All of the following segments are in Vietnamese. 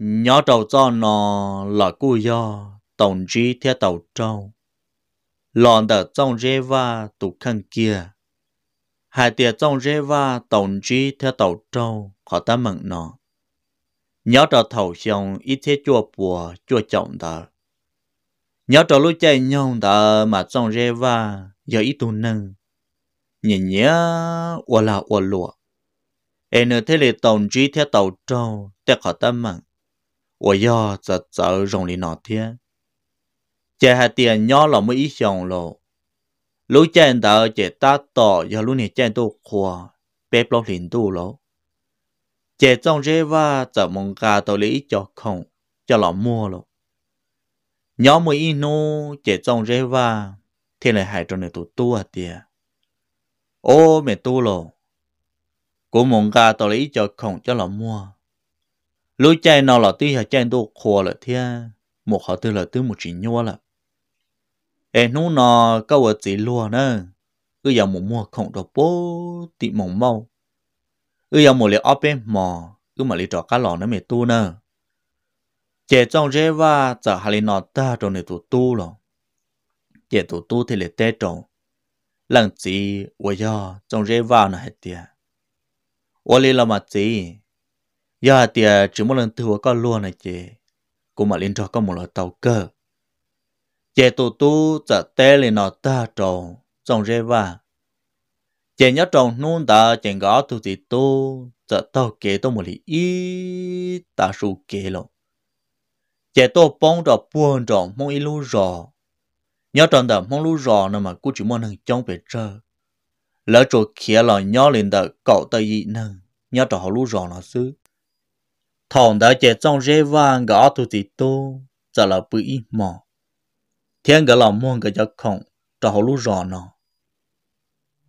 nhỏ trâu cho nó là cú yo tổng trí theo tàu trâu lòn đợt trong rê va tụ khăn kia hai tiệt trong rê va tổng trí theo tàu trâu họ ta mận nó nhỏ trâu thầu xong ít thế chua bùa chua trọng đờ nhỏ trâu lúc chạy nhau đờ mà trong rê va giờ ít tu nâng nhìn nhớ ua là ua lụa em thế lệ tổng trí theo tàu trâu theo khỏi ta mừng 我要在走容里那天，这还点鸟了没一想喽。lúc chân đó chỉ ta tỏ giờ lúc này chân tôi khóa bếp lóc liền tu lỗ chỉ trong rễ va giờ mong cả tôi lấy cho không cho lọ mua lỗ nhỏ mới in nô chỉ trong rễ va này tôi tu à tiề ô mẹ tu lỗ cũng mong cả tôi lấy cho không cho lọ mua lối chạy nào là tí hả chạy đồ khổ là thế một họ tư là tư một chỉ nhua là em nó nọ câu ở chỉ lùa nè cứ giờ một mua khổng đồ bố tị mỏng mau cứ giờ một liệu ốp em mò cứ mà lý trò cá lò nó mệt tu nè trẻ trong rễ và giờ hà lý nọ ta rồi này tụ tu rồi trẻ tụ tu thì lại tê trồng lần gì ôi giờ trong rễ vào này tiệt ôi lý là mà gì giờ thì ờ, chỉ một lần thua có luôn này chị cũng mà liên cho có một loại tàu cơ chị tụ tu chợ tê lên nó ta trồng trồng rê và chị nhớ trồng nôn ta chị gõ tu thì tu chợ tàu kế tôi một lý ý ta su kế lộ chị tôi bông trọ buồn trọ mong ý lu rọ nhớ tròn tờ mong lưu rọ nữa mà cũng chỉ muốn hàng trong về trơ lỡ chỗ kia là nhớ lên tờ cậu tờ gì nâng nhớ trọ lưu lu nó xứ thòng đã chạy trong rễ vàng gõ tu thì tu giờ là bụi mỏ thiên gỡ lòng muôn cái cho khổng cho họ lú rò nó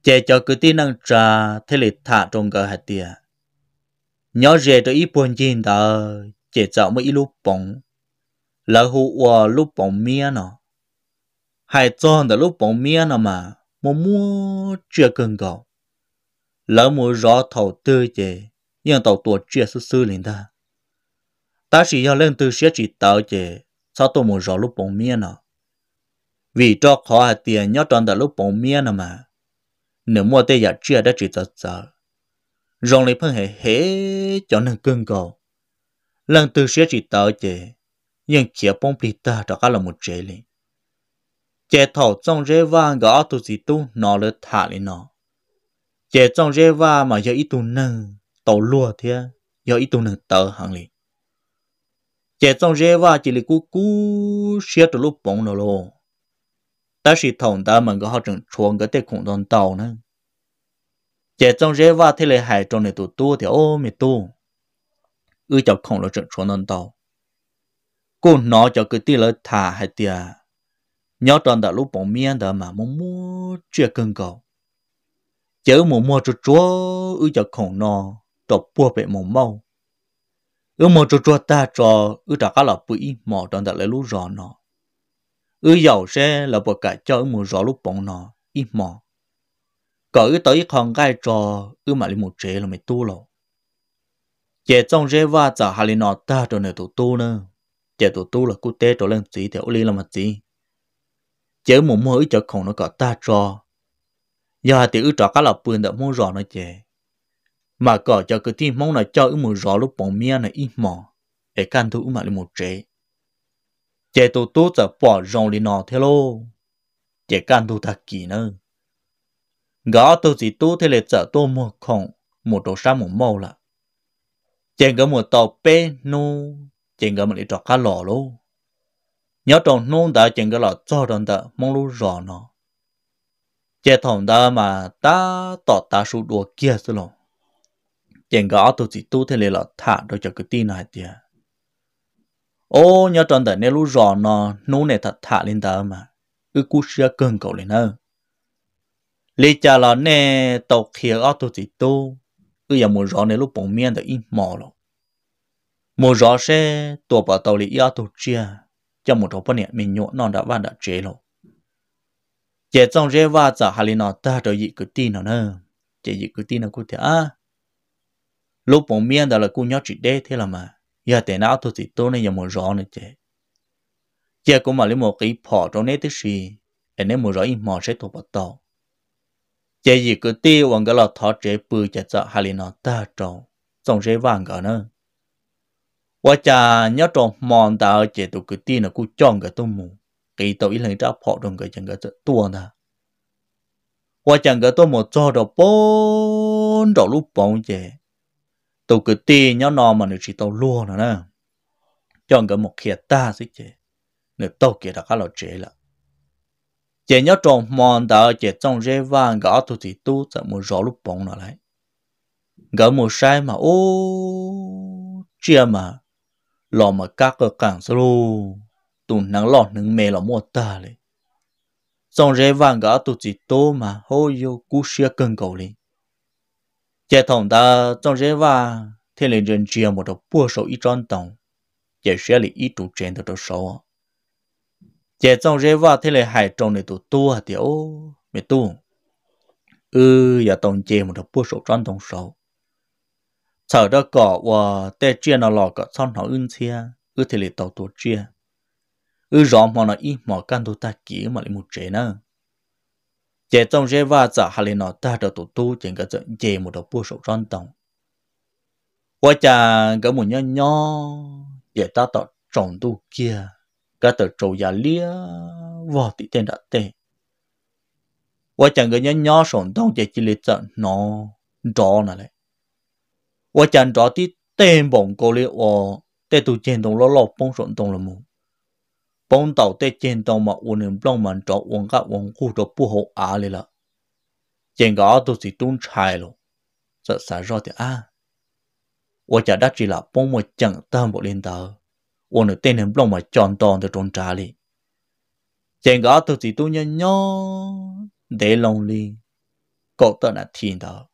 chạy cho cứ tin năng trà thế lịch thả trong gỡ hạt tiền nhỏ rẻ cho ít buồn chín ta chạy cho mấy ít lúc bóng là hụ hòa lúc bóng mía nó hai tròn là lúc bóng mía nó mà mua mua chưa cần cầu lỡ mua rõ thầu tư chế nhưng tàu tuột chưa sư sư lên ta ta chỉ cho lên từ sẽ chỉ tạo chế sao tôi muốn rõ lúc bóng miên à vì cho khó hạt tiền nhớ tròn đã lúc bóng miên à mà nếu mua tê giả chưa đã chỉ tật giờ rong lấy phân hệ hế cho nên cưng cầu lần từ sẽ chỉ tạo chế nhưng kia bóng bị ta đó cả là một chế liền chế thầu trong rễ vàng gõ tu gì tu nó lỡ thả lên nó chế trong rễ vàng mà giờ ít tu nâng tàu lúa thế giờ ít tu nâng tờ hàng liền chế trong rễ và chỉ là cú cú xé từ lúc bông nó lo ta chỉ thòng ta mình có học chừng chuồng cái tết khủng đòn tàu nữa chế trong rễ và thế là hải trong này tụ tu thì ô mi tu ư chọc khổng là chừng chuồng đòn tàu cô nó cho cái tia là thả hay tia nhớ tròn đã lúc bóng miên đó mà muốn mua chuyện cưng cầu chớ mua mua cho chúa ư cho khổng nó đọc bua bệ mồm mau ư mò cho cho ta cho ư trả cá là bụi mò trong đặt lại lú rõ nó ư giàu xe là bậc cả cho ư mù rõ lú bóng nó ít mò cỡ ư tới con gai cho ư mà lấy một chế là mày tu lộ chế trong chế va trả hà lý nó ta cho nè tụ tu nữa, chế tụ tu là cú té cho lên chỉ theo lý là mà gì, chế một mơ ư cho khổng nó cả ta cho giờ thì ư trả cá là bụi đã mua rõ nó chế mà cỏ cho cái tin mong là cho ư một rõ lúc bỏ mía này ít mỏ để can thủ mà lên một chế chế tổ tốt giờ bỏ rong lên nó thế lô chế can thủ thật kỳ nữa gõ tôi chỉ tốt thế lệ giờ tôi một khổng một đồ sa một màu là chế gỡ một tàu bê nô chế gỡ một cái trò cá lò lô nhớ tròn nôn đã chế gỡ lò cho đòn đã mong lú rõ nó chế thòng đã mà ta tỏ ta sụ đùa kia rồi tiền gõ tôi chỉ tu thế này là thả đôi cho cái tin này tiền à. ô nhớ tròn tại nếu lúc rõ nó nô này thật thả lên tờ mà cứ cú sửa cần cầu lên hơn lý cha là nè tàu kia ở tôi chỉ tu cứ giờ muốn rõ này lúc bỗng miên thì im mò rồi muốn rõ sẽ tổ bảo tàu lý ở tôi chia cho một số phần này mình nhộn non đã van đã chế rồi chế trong rễ va giả hà lý nó ta rồi gì cái tin nào nữa, chế gì cái tin nào cụ thể à lúc bọn miên đó là cô nhớ chị đế thế là mà giờ tệ nào tôi thì tôi nên giờ một rõ nữa chứ giờ cũng mà lấy một cái phò trong nét tức gì anh em một rõ im mò sẽ thua bắt đầu giờ gì cứ tiêu hoàng cái lọ thọ chế bự chặt sợ hà lần nó ta trâu xong sẽ vàng cả nữa và cha nhớ trong mòn ta ở chế tụ cứ tiêu là cô chọn cái tôi mù cái tôi lấy ra phò trong cái chẳng cái tuôn ta và chẳng cái tôi một cho đồ bốn đồ lúc bốn chế tàu cứ tì nhau nò mà nó chỉ tàu luôn nữa nè chọn cái một kia ta xí chế nửa tàu kia đã khá là chế là chế nhau trồng mòn đã chế trong rễ vàng gõ tu thì tu sẽ mua rõ lúc bóng nó lại gỡ một sai mà ô chia mà lò mà các cơ càng sâu lô tụ nắng lọt nắng mê lò mua ta lấy trong rễ vàng gõ tu thì tu mà hô yêu cú xia cân cầu lên chế thống ta trong rễ và thiên linh rừng chia một đầu bùa sổ ít tròn tổng chế sẽ là ít trụ trên đầu sổ chế trong rễ và thiên linh hải trong này tụ tu hả tiểu mẹ tu ừ giờ tổng chế một đầu bùa sổ tròn tổng sổ sở đó cỏ và tê chia nó lò cỏ son nó ưng chia ừ thiên linh tàu tụ chia ừ rõ mà nó ít mà căn tụ ta kỹ mà lại một chế nữa chế trong rễ và giả hà lên nó ta đầu tổ tu trên cái trận chế một đầu bùa sổ răn tông quá cha cái một nhon nho chế ta tọt trồng tu kia cái tờ trầu giả lia vò tị tên đã tê quá cha cái nhon nho sổn tông chế chỉ lấy trận nó rõ nè 嘞 quá cha rõ tí tên bồng cô liệu tê tu trên tông lo lo bông sổn tông là mù bóng tàu tê trên tàu mà uống niệm lòng mà cho uống cả uống khu cho bù hộ á lì lợ. Trên gó tôi chỉ trung trải lộ, sợ xả rõ thì á. Ủa chả đắt chỉ là bóng mà chẳng tâm bộ lên tàu, uống niệm tên niệm lòng mà chọn tròn từ trốn trả lì. Trên gó tôi chỉ trung nhân nhó, để lòng lì, cậu tên là thiên tàu.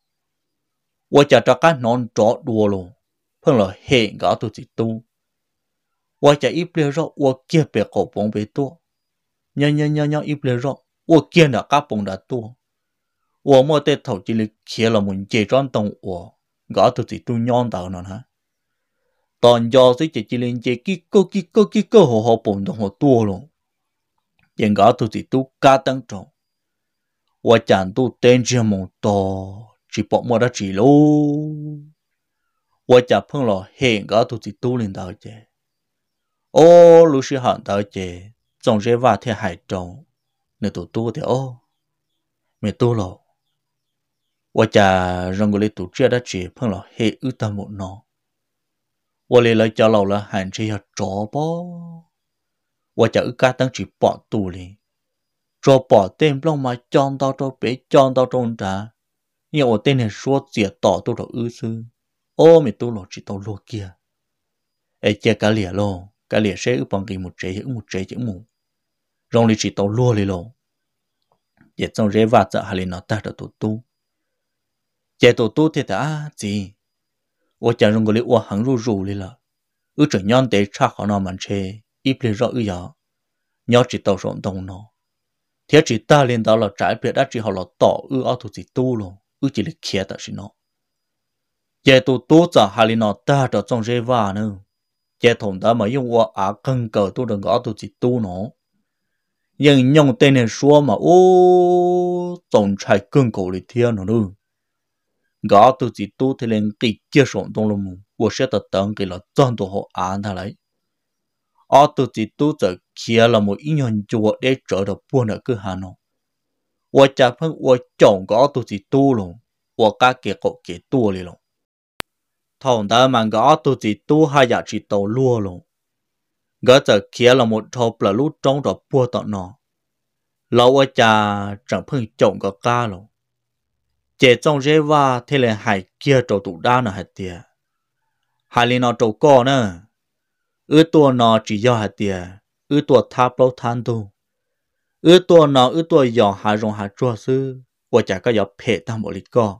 Ủa chả cho các nón trọ đùa lộ, phương là hệ gó tôi chỉ trung 我家一不热，我给别个帮别多，娘娘娘娘一不热，我给那个帮的多，我莫在头这里开了门这张动我，我都是都娘到了哈。当家是这这里这几个几个几个好好帮的好多了，人家都是都家当中，我讲都等着梦到，只把莫得只喽，我家碰了黑人家都是都领导的。ô lúc sĩ hận tới chế trong rễ và thế hải trống nếu tụ tu thì ô mẹ tu lộ và cha rong người tụ chia đã chỉ phương là hệ ư ta một nó và lấy lời cho lâu là hành chỉ là trò bó và cha ư ca chỉ bỏ tu liền cho bỏ tên lòng mà chọn tao cho bé chọn tao trong trà nhưng ở tên này số chia tỏ tôi rồi ư sư ô mẹ tu lộ chỉ tao lộ kia ai chia cả lìa luôn cái liệt sẽ bằng tiền một chế một chế chữ mù rong li chỉ tàu lua li lộ giờ trong rễ vạt dạ hà li nó ta được tổ tu giờ tổ tu thì ta à, gì ô chả rong li ô hàng ru ru li là ư trở nhon để cha khó nó mặn chế ít li rõ ư giờ nhớ chỉ tàu rộn đông nó thế chỉ ta liên đó là trái biệt đã chỉ họ là tỏ ư ở thủ chỉ tu luôn ư chỉ là kia ta chỉ nó giờ tổ tu dạ hà li nó ta đã trong rễ vạt nữa chế thủng đó mà yêu vợ à cần cờ tu đừng gõ tu chỉ tu nó nhưng nhông tên này xua mà ô tổng chạy cần cổ lý thiên nó nữa gõ tu chỉ tu thì lên kỳ chia sống trong lòng của sẽ tập tận kỳ là toàn tu họ án thà lấy ở tu chỉ tu giờ kia là một ý nhân chùa để trở được buôn ở tu hàng luôn thằng ta mang cái tu chỉ tu hai giờ chỉ tàu lúa luôn gỡ giờ kia là một thầu là lũ trong rồi bua tọt nọ, lâu ở cha chẳng phương chồng có ca luôn chế trong rễ va thế là hải kia trầu tụ đa nữa hạt tiền hai lên nọ trầu cò nè, ư tua nọ chỉ do hạt tiền ư tua tháp lâu than tu ư tua nọ ư tua dò hải rồng hải chua sư của chả có dò phê tam bộ lý co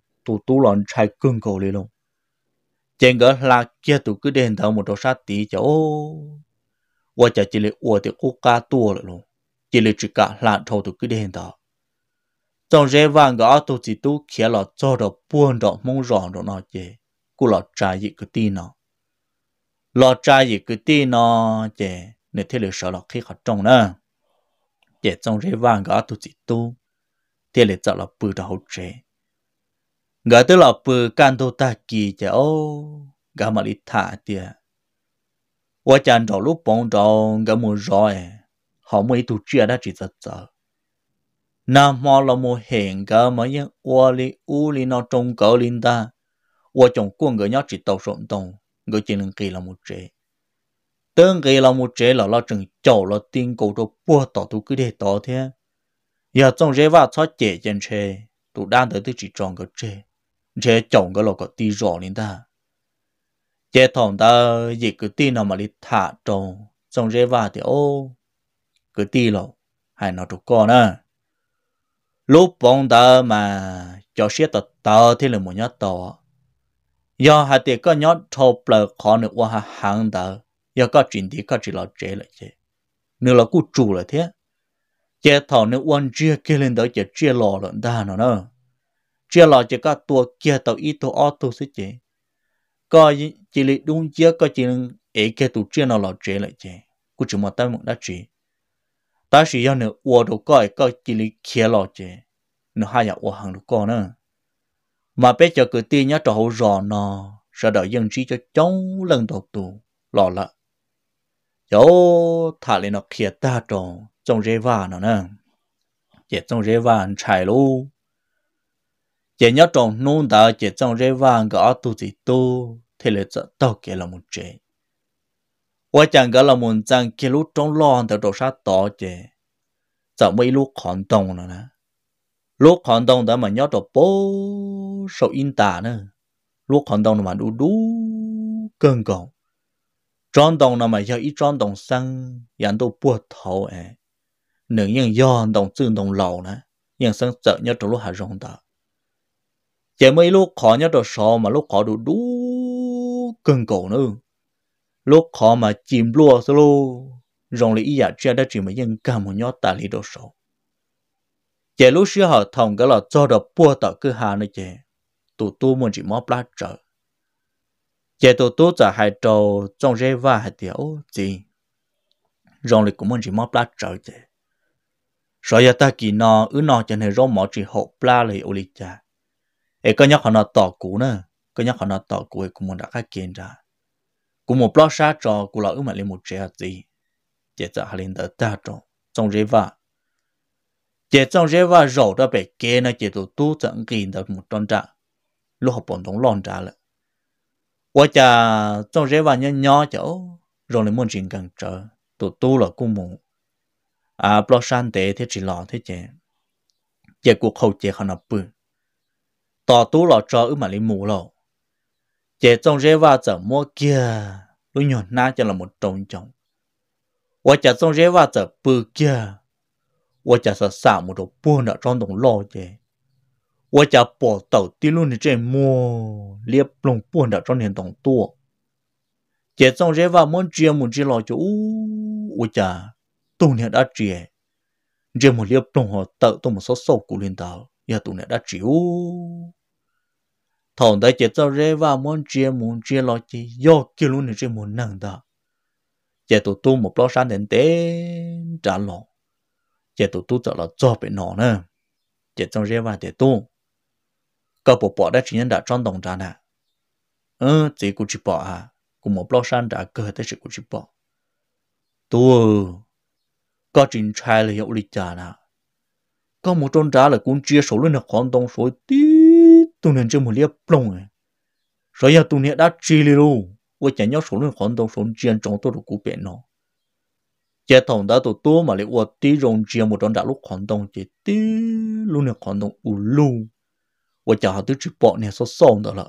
tụ tụ lon chạy cưng cầu lì luôn. Chẳng gỡ là kia tụ cứ đền thờ một đồ sát tí ô, qua chả chỉ là ua thì cô ca tua lại luôn chỉ là chỉ cả là thâu tụ cứ đền thờ trong rễ vàng gõ tụ chỉ tụ kia là cho đồ buôn đồ mong rõ đồ nó chè cô là trái gì cứ tin nọ, là trái gì cứ tin nọ, chè nên thế là sợ là khí họ trông nữa chè trong rễ vàng gõ tụ chỉ tụ thế là sợ là bự đầu trẻ gà tới lọ bự can đô ta kỳ chả ô gà mà đi thả tiệt 我讲着路碰着个么热哎，好么一度觉得这只走。那么了么很个么样，我哩屋里那中国领导，我从滚个要知道什东，我只能给了么这。等给了么这了了正叫了顶够着不到都给他倒天，要总是话操解进去，都难得都只装个这。chế chồng cái lọ có tí rõ nên ta chế thằng ta dịch cái tí nào mà đi thả trồng xong chế vả thì ô cái tí lọ hay nó chụp con á lúc bọn ta mà cho xiết tờ tờ thì là một nhát tàu do hai tiệt có nhát thô là khó nữa qua hàng tờ do có chuyện thì có chỉ là chế lại chế nếu là cú chủ là thế chế thằng nữa quan chia kia lên đó chế chia lò lên ta nó nữa chưa lo chỉ có tua kia tàu ít tàu ô tàu sẽ chế có chỉ lịch đúng chưa có chỉ là ấy kia tàu chia nào lo chế lại chế cũng chỉ một tay một đã chế ta chỉ chỉ coi lịch lo chế, nó hay hàng được có nữa mà bây giờ cứ tin nhá cho hậu rõ nó sẽ đợi dân trí cho chống lần đầu tù lo lợ dẫu thả lên nó kia ta trồng trong rễ vàng nó nè để trong rễ vàng chạy luôn chỉ nhớ trong nôn đã chỉ trong rễ vàng gõ tu gì tu thì lại sợ tao kia là một chuyện. qua chẳng gỡ là một trang kia lúc trong lon từ đầu sát tỏ chứ, sợ mấy lúc khẩn đồng nữa nè lúc khẩn đồng đã mà nhớ trong bố sầu in tả nữa lúc khẩn đồng mà đủ đủ cơn cầu trong đồng là mà giờ ít trong đồng sang yàn đâu buộc thầu ấy nếu những do đồng xương đồng lầu nè nhưng sang sợ nhớ trong lúc hạ rộng đó chỉ mới lúc khó nhất được sao mà lúc khó đủ đủ cần cổ nữa lúc khó mà chìm lúa solo rong lý giả chưa đã chỉ mới nhân cả một nhót ta lý đồ sổ chỉ lúc xưa họ thòng cái là cho được bua tờ cứ hà nữa chỉ tụ tu muốn chỉ móp lá trở chỉ tụ tu giờ hai trâu trong rễ và hạt tiểu gì rong lý cũng muốn chỉ móp lá trở chỉ rồi giờ ta kỳ nọ ứ nọ cho nên rong mỏ chỉ hộp lá lấy ô lý cha ấy có họ nó tỏ cũ nữa có nhóc họ nó tỏ cũ ấy cũng muốn đã khác kiện ra cũng một blog sát trò cũng là ước mà lên một trẻ gì chế tạo hà lên tới ta trò trong rễ vả chế trong rễ vả rổ đó bể kia nó chế tụ tu tận kiện được một tròn trạng lúc học bọn thống lon trả lại quá cha trong rễ vả nhỏ nhỏ chỗ rồi lên muốn chuyện cần trở tụ tu là cũng muốn à blog san tế thế chỉ lọ thế chế chế cuộc hậu chế họ nó bự tỏ tú lọ cho ư mà lấy mù lọ chế trong rễ va chở mua kia lúc nhọn na cho là một trống trống và chả trong rễ va chở bự kia và chả sợ xả một đồ buôn ở trong đồng lò chế và chả bỏ tàu tí luôn thì chế mua liệp lồng buôn ở trong hiện đồng tua chế trong rễ va muốn chia một lọ cho chỗ và chả tu hiện đã chia chia một liệp lồng họ tàu tu một số sâu của liên tàu giờ hiện nền đã chịu thằng đại chết tao rể và muốn chia muốn chia lo chi do kêu luôn thì chia muốn nâng đó chế tụ tu một lo san đến tế trả lo chế tụ tu tao là cho bị nó nè chế tao rể và chế tu cậu bộ bỏ đã chỉ nhân đã trong đồng trả nè ừ chỉ cũng chỉ bỏ à cũng một lo san đã cơ tới chỉ cũng chỉ bỏ tu ừ, có trình trai là hiệu lịch trả nè có một trôn trả là cũng chia số luôn là khoảng đồng số tí tu nên chưa một liếc plong à rồi giờ tu nên đã chi li luôn tôi chẳng nhớ số lượng khoản đầu số tiền trong tôi được cụ bền nó chế thằng đã tổ tổ mà lại tôi tí rong tiền một trong đã lúc khoản đầu chỉ tí luôn là khoản đầu u lu tôi chả hạt tôi chỉ bỏ nè số xong đó là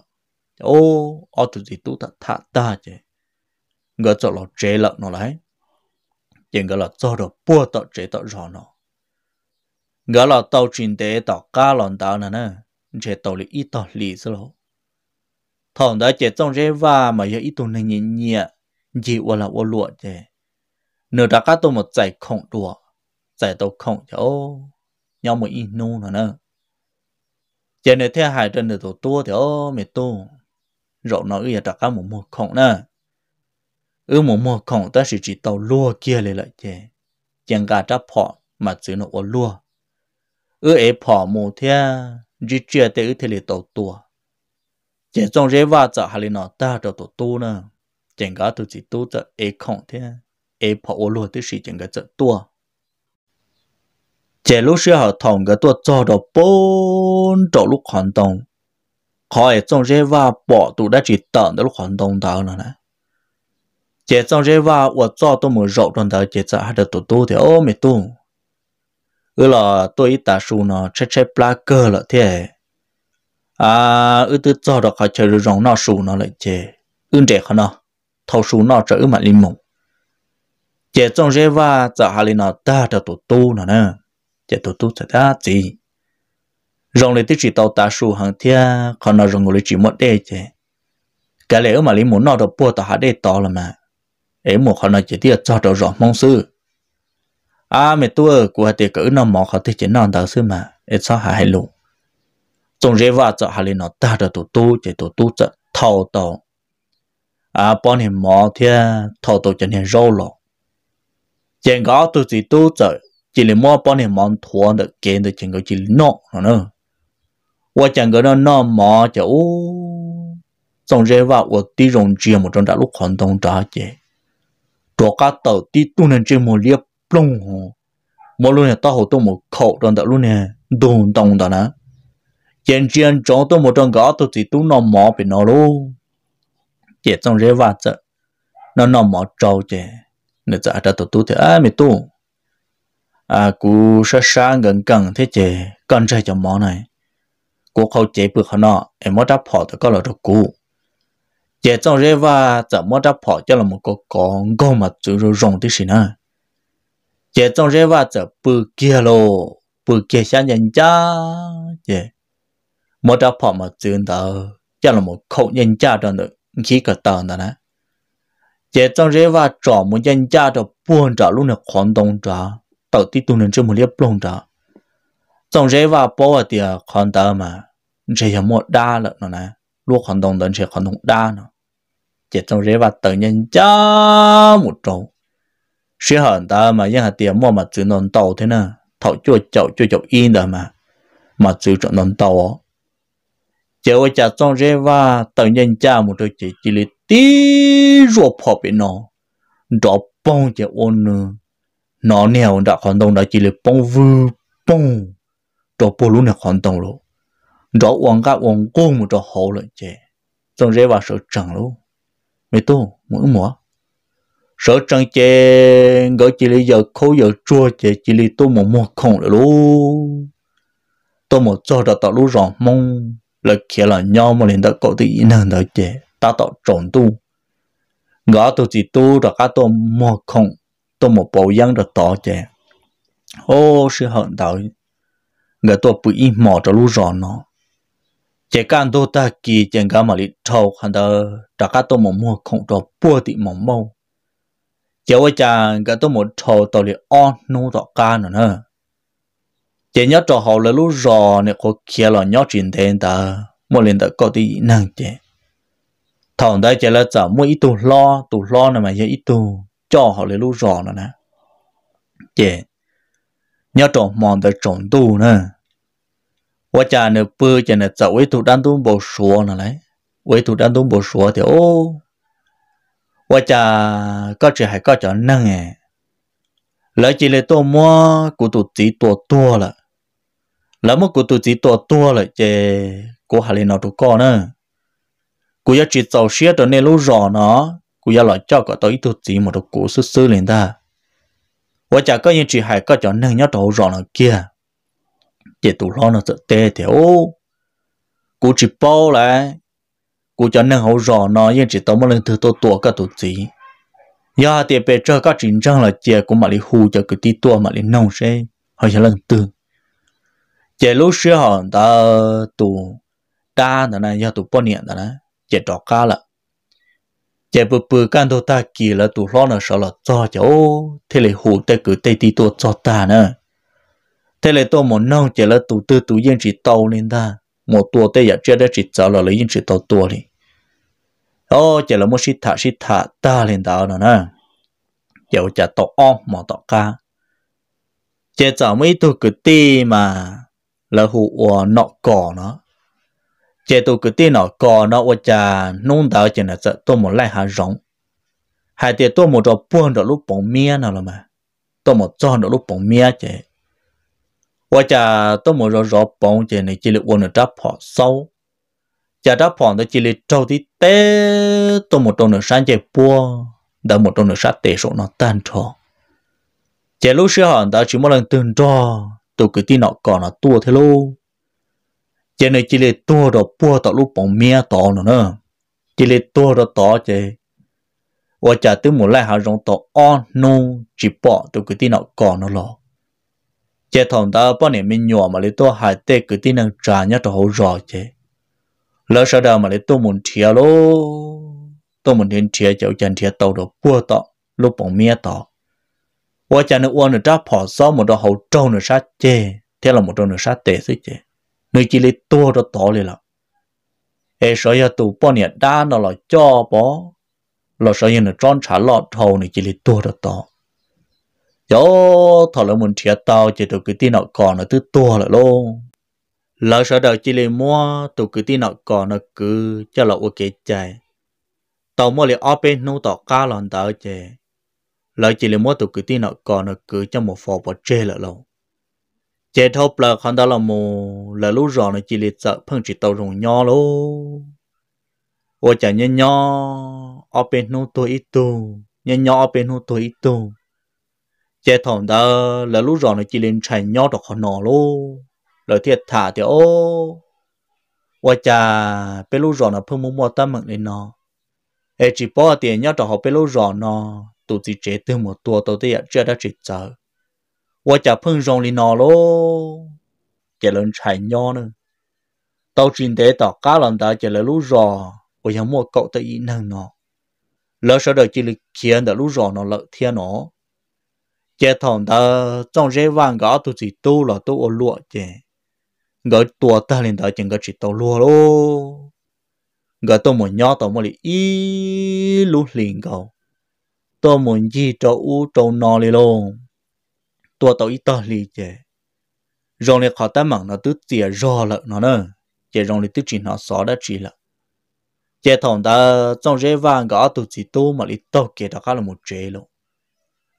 ô ở từ gì tôi đã thả ta chứ ngỡ cho là chế lợn nó lại chỉ ngỡ là cho được bua tọt chế tọt rõ nó ngỡ là tàu chuyển tế tọt ca lòn tàu nè nè chế tàu lì ít tàu lì rồi thằng đó chế trông chế và mà giờ ít tàu này nhẹ nhẹ chỉ qua là qua lụa chế nửa đã cá tôi một chạy khổng đùa chạy tàu khổng chế ô nhau một ít nu nữa nữa chế này theo hải trên được tổ tua thì ô mệt tu rộng nó ư đã cá một một khổng nữa ư một e một khổng ta chỉ chỉ tàu lúa kia lại lại chế chẳng cả chấp phọ mà chỉ nó qua lúa ư ấy phọ mù theo chỉ chia tới thì lì tổ tua chỉ trong rễ vả chả hà lì nọ ta cho tổ tu nữa, chẳng cả tụi chỉ tu chả ế không thế ế bỏ ô lùi tới sĩ chẳng cả chả tua chỉ lúc xưa họ thòng cái tua cho đồ bốn chỗ lúc hoàn đồng khỏi trong rễ vả bỏ tụi đã chỉ tận tới lúc hoàn đồng đó nữa nè chỉ trong rễ vả 我做都没肉，让他接着还得多多的哦，没动。ư là tôi ít ta su nó che che pla cơ là thế à ư tôi cho đó khỏi chơi rồng nó su nó lại chê ư trẻ khó nó thâu su nó trở mà linh mộng chè trong rê va chả hà linh nó ta đã tổ tu nó nè chè tổ tu chả ta gì rồng này tôi chỉ tàu ta su hàng thia khó nó rồng lấy chỉ một đê chè cái lẽ mà linh mộng nó được bùa ta hà đê to là mà ấy một khó nó chỉ tiếc cho đó rồng mong sư à mẹ tôi của thì cứ nằm mỏ họ thì chỉ nằm đỡ xíu mà ít sao hại luôn. trong rễ vợ cho hại nó ta được tụ tu chỉ tụ tu cho thâu tổ à bọn hiểm mỏ thì à, thâu tổ chỉ nên râu lọ chẳng có tụ chỉ tu cho chỉ là mua bọn hiểm mỏ thua được kiện được chẳng có chỉ nọ nữa và chẳng có nó nó mỏ cho trong rễ vợ của tí rồng chia một trong đã lúc còn đông trả chế cho các tàu tí tuần nên một liệp plong hồ mà luôn là ta hồ tôi một khẩu đòn đó luôn nè đồn đồng đó na. chuyện chuyện chỗ tôi một trong gõ tôi chỉ tôi nó mỏ bị nó luôn chỉ trong rễ vạt chứ nó nó mỏ trâu chứ nên giờ đã tôi tôi thì ai mình tôi à cú sa sa gần gần thế chứ cần chơi cho mỏ này cú khâu chế bực nó em mất đáp họ tôi có là được cú chỉ trong rễ vạt giờ mới đáp họ cho là một cái con con mà chữ rồi rồng tí gì chế trong rễ và trở bự kia lô bự kia sáng nhận cha chế một đáp phỏ mà chuyện đó chắc là một khẩu nhận cha cho được khí cả tờ đó nè chế trong rễ và trọ một nhận cha cho buôn trả luôn là khoản đồng trả đầu tiên tu nên chưa một liếp luôn trả trong rễ và bỏ thì khoản tờ mà chỉ là một đa lợn nữa nè lúc khoản đồng đến sẽ khoản đồng đa nữa chế trong rễ và tự nhận cha một trâu sĩ hận ta mà yên hạt tiền mua mà chữ non tàu thế nè thảo chua chậu chua chậu in đó mà mà chữ chọn non tàu ó chế ôi cha trong rê va tàu nhân cha một đôi chỉ chỉ lì tí ruột phò bị nó đó bông chế ôn nữa nó nèo đã còn đông đã chỉ lì bông vư bông đỏ bố lũ nè còn đông rồi đỏ uống cá uống cung một đỏ hậu lợi chế trong rê va sợ chẳng luôn mấy tô mỗi mùa sở trăng chê gọi chỉ lý giờ khâu giờ chua chê chỉ lý tôi một mua không là luôn tôi một cho ra tạo lúc rõ mong là kia là nhau mà liền đã có thì nên đó chê ta tạo trộn tu ngã tôi chỉ tu ra cả tôi mua không tôi một bộ dân ra tạo chê ô sự hận đạo người tôi bị im mỏ cho lúc rõ nó chỉ cần tôi ta kỳ chẳng cả mà liền thâu hẳn đó ra cái tôi một mua không cho bua thì mỏng mâu chỉ với cha cái tôi một trò tàu lì on nu tọt ca nữa nè chỉ nhớ trò họ là lúc rò nè có kia là nhớ chuyện thế ta một lần ta có tí năng chứ thằng đấy chỉ là chả mỗi ít đồ lo đồ lo này mà giờ ít đồ cho họ lấy lúc rò nữa nè chỉ nhớ trò mòn tới trộn tu nè với cha nè bây cha nè chả với tu đang tu bổ số nữa này, với tu đang tu bổ số thì ô 我家个只还个只嫩诶，来起来多么骨头子多多了，那么骨头子多多了，这骨还里那多高呢？骨要去早些的那路绕呢，骨要来叫个到一头子么都骨是瘦脸的，我家个人只还个只嫩要到绕了 kia，这都老了这呆的哦，骨只包来。cú cho nên hậu rõ nó yên chỉ tao mới lên thứ tôi tua dạ, các tổ gì ya thì bây giờ các chiến tranh là chè của mà đi hù cho cái tí tua mà đi nông xe họ sẽ lần tư chè lúc xưa họ ta tụ ta đó này ya tụ bao nhiêu đó này chè trọ cá là chè bự bự can đồ ta kỳ là tụ lo nó sợ là cho cháu thế là hù tới cứ tây tí tua cho ta nữa thế là tôi muốn nông chè là tụ tư tụ yên chỉ tàu lên ta một tua tây giờ chưa đã chỉ cháu là lấy những chỉ tàu tua đi ô chỉ là một xịt thả xịt thả ta lên tàu nữa nè dầu chỉ tàu o mà tàu ca chỉ cháu mấy tôi cứ ti mà là hụ nọ cỏ nó chỉ tôi cứ ti nọ cỏ nó ở chả nung tàu chỉ là sợ tôi một lại hà rộng hai tiệt tôi một trò buôn đó lúc bóng mía nào rồi mà tôi một cho đó lúc bóng mía chứ 我家都没说说帮着你，这里我能找跑手，家找跑的这里找的得都没找能上这波，都没找能上对手那单车。这路上行的只么能等着，都给电脑搞那多的喽。这里这里多着波到路旁面到了呢，这里多着到这。我家都没来下用到安弄，只把都给电脑搞那了。chế thằng ta bao nhiêu mình nhỏ mà lấy tôi hại tê cứ tin năng trả nhá cho hậu rõ chế lỡ sợ đâu mà lấy tôi muốn thiệt luôn, tôi muốn thiệt thiệt cháu chân thiệt tàu đồ bua tọ lúc bọn mía tọ và chân nó uống được trả phở sau một đồ hậu trâu nữa sát chế thế là một đồ nữa sát tệ sức chế người chỉ lấy tôi đó tỏ liền là ê sợ giờ tụ bao nhiêu đa nó là cho bỏ lỡ sợ giờ nó tròn trả lọt hậu người chỉ lấy tôi đó tỏ chỗ thọ là mình chia tao chỉ tụi cái tin nọ còn là tư to là luôn lỡ sợ đời chỉ lấy mua tụi cái tin nọ còn là cứ cho lọ ok chạy tàu mua lấy ở bên nô tàu cá lòn tàu chè lỡ chỉ lấy mua tụi cái tin nọ còn là cứ cho một phò bỏ chê là lâu chè thốt là không đó là mù là lúc rò nó chỉ lấy sợ phăng chỉ tàu rồng nho luôn ô chả nhớ nho ở bên nô tôi ít tu nhớ nho ở bên nô tôi ít tu chế thằng đó là lúc rồi nó chỉ lên chạy nhau được họ nọ luôn rồi thiệt thả thì ô và cha bé lúc rồi nó phương muốn mua tâm mực lên nó ai chỉ bỏ tiền nhót được họ bé lúc rồi nó tụi chỉ chế từ một tua tụi thì chưa đã chết chờ và cha phương rong lên nó lô chế lên chạy nhót nữa tao trình tế tao cá lần đó chế lên lúc rồi và nhà mua cậu tự nhiên năng lỡ sợ đời chỉ lịch khiến đã lúc rồi nó lợi thiên nó chế thằng đó trong rễ vàng gõ tôi chỉ tu là tu ở lụa chè người tua ta lên đó chừng gỡ chỉ tàu lụa lô gỡ tôi muốn nhớ tôi muốn đi lú liền cầu tôi muốn chỉ cho u cho nó đi luôn, tua tàu ít tao lì chè rồi này khó ta mảng nó tứ tỉa rồi lợ nó nè chỉ rồi này tứ chỉ nó xó đã chỉ lợ chè thòng đó trong rễ vàng gõ tôi chỉ tu mà đi tàu kia đó là một chế luôn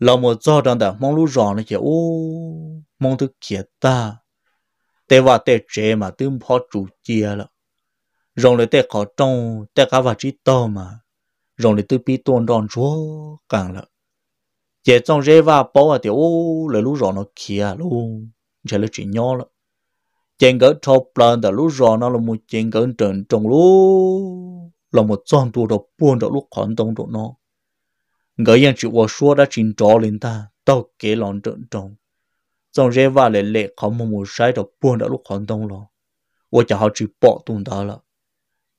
老莫早上的忙碌上那些哦，忙得结大，带娃带车嘛，都跑主街了。rồi lại để có trong để cả vào chỉ mà rồi lại tự bị tuôn đòn chúa trong rễ và bỏ à tiểu là lũ rọ nó kia luôn chế là chuyện nhỏ lợ chèn gỡ thâu plan đã lũ rọ nó là một chèn gỡ trần trồng lũ là một trang tu đã buồn đã lúc còn tông đồ nó người dân chỉ có số đã chỉnh trò lên ta tao kế lòng trận trọng trong rễ và lệ lệ khó một một sai đó buồn đã lúc khó đông lo và chả họ chỉ bỏ tung đó là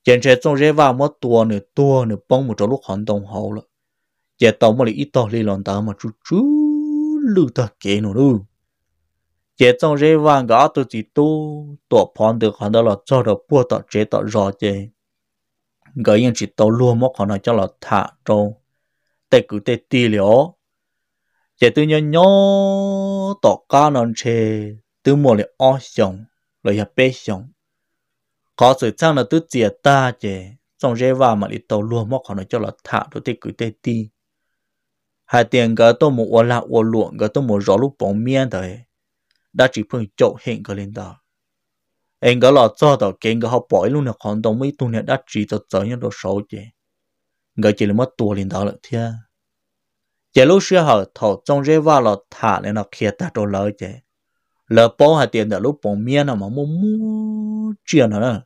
chẳng trong rễ và mất tua nữa tua nữa bông một chỗ lúc khó đông hậu là chả tao mà lại ít tao lên lòng mà chú chú lưu ta kế nữa đâu chế trong rễ và gã tôi chỉ tu tổ được khó đó là cho đó buồn tao chế tao rõ chế người dân chỉ tao luôn mất khó nào cho là thả trâu tê cứ tê tì lió chỉ tư nhớ nhớ tỏ cá non chê tư mua lại o xong rồi hợp bê xong có sự sang là tư chia ta chê xong rê vào mà đi tàu luôn móc khỏi nó cho là thà đồ tê cứ tê tì hai tiền cái tôi mua là mua luộn cái tôi mua rõ lúc bóng miên đấy đã chỉ phương chỗ hiện cái lên đó anh cái lọ cho tàu kiến cái họ bòi luôn là còn đồng mấy tu này đã chỉ cho tới những đồ xấu chê người chỉ là mất tuổi lên đó là thế giờ lúc xưa họ thọ trong rễ vào là thả lên nó kia ta trộn lỡ chứ lỡ bỏ hạt tiền đó lúc bỏ miên nó mà mua mua chuyện nữa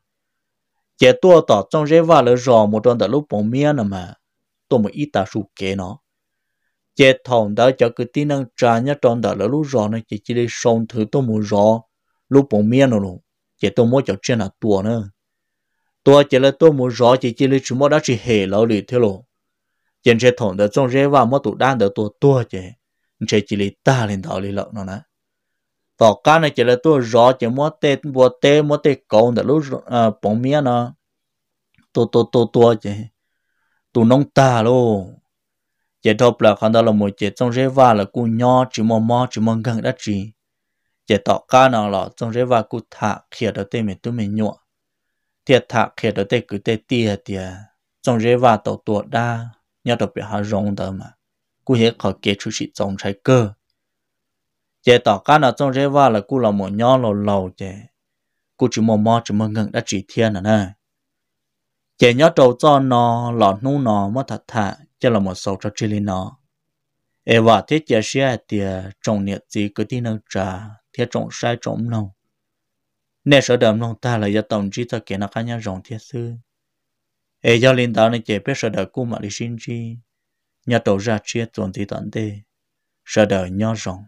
giờ tua tỏ trong rễ vào là rò một đoạn đó lúc bỏ miên nó mà tôi một ít ta sụp kế nó giờ thòng đó cho cái tí năng trà nhá trong đó là lúc rò nó chỉ chỉ để xong thử tôi muốn rò lúc bỏ miên nó luôn giờ tôi muốn cho chuyện là tuổi nữa ตัวเจริญตัวมูรอจีจีลิชุมอดาจีเฮลอลิเทโลเจนเชถงเดจงเรว่ามอตุด้านเดตัวตัวเจนเชจีลิตาลินดอลิลอกนนะต่อการในเจริญตัวรอเจมอเตบัวเตมอเตกงเดลูเอ่อปงเมียนะตัวตัวตัวตัวเจตัวน้องตาโลเจทบละคันดอลมวยเจจงเรว่าละกูย่อจิมอมอจิมอกังดัจีเจต่อการนอหลอจงเรว่ากูถาเขียดเตเมตุเมญัว thiệt thà khi đó tê cứ tê tia tia trong rễ và tổ tuột đa nhớ đặc biệt hà rong đó mà cú hết khỏi kế chú sĩ trong trái cơ chế tỏ cá nào trong rễ và là cú là một nhỏ lầu lầu chế cú chỉ mò mò chỉ mơ ngừng đã chỉ thiên à nè chế nhớ trâu cho nó lọt nu nó mất thật thà chế là một sâu cho chi li nó e và thiết chế xe tia trong nhiệt gì cứ tin nâng trả thiết trong sai trong nông nên sợ đầm lòng ta là do tổng trí ta kể nó khá nhau rộng thiết sư ê do linh tạo này chế biết sợ đờ cu mà đi sinh chi nhà tổ ra chia tuần thì tận tê sợ đờ nhau rộng